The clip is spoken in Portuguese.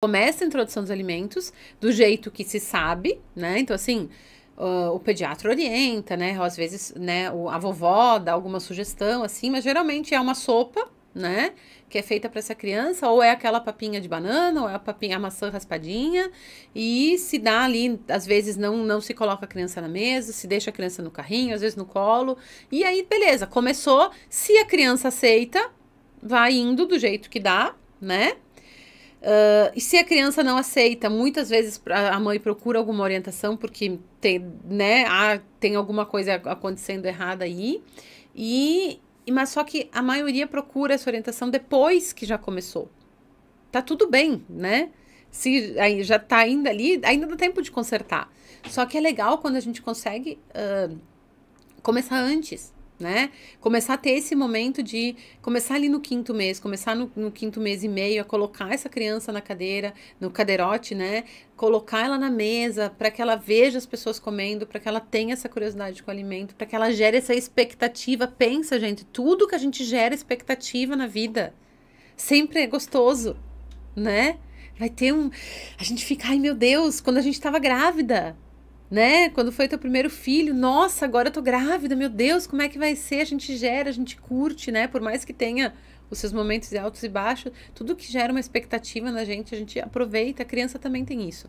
começa a introdução dos alimentos do jeito que se sabe, né? Então, assim, uh, o pediatra orienta, né? Ou às vezes, né, o, a vovó dá alguma sugestão, assim, mas geralmente é uma sopa, né? Que é feita para essa criança, ou é aquela papinha de banana, ou é a, papinha, a maçã raspadinha, e se dá ali, às vezes não, não se coloca a criança na mesa, se deixa a criança no carrinho, às vezes no colo, e aí, beleza, começou. Se a criança aceita, vai indo do jeito que dá, né? Uh, e se a criança não aceita, muitas vezes a mãe procura alguma orientação porque tem, né, ah, tem alguma coisa acontecendo errada aí. E, mas só que a maioria procura essa orientação depois que já começou. Tá tudo bem, né? Se aí já tá ainda ali, ainda dá tempo de consertar. Só que é legal quando a gente consegue uh, começar antes né? Começar a ter esse momento de começar ali no quinto mês, começar no, no, quinto mês e meio a colocar essa criança na cadeira, no cadeirote, né? Colocar ela na mesa para que ela veja as pessoas comendo, para que ela tenha essa curiosidade com o alimento, para que ela gere essa expectativa. Pensa, gente, tudo que a gente gera expectativa na vida sempre é gostoso, né? Vai ter um. A gente fica, ai meu Deus, quando a gente estava grávida, né? Quando foi teu primeiro filho, nossa, agora eu tô grávida, meu Deus, como é que vai ser? A gente gera, a gente curte, né? Por mais que tenha os seus momentos altos e baixos, tudo que gera uma expectativa na gente, a gente aproveita. A criança também tem isso.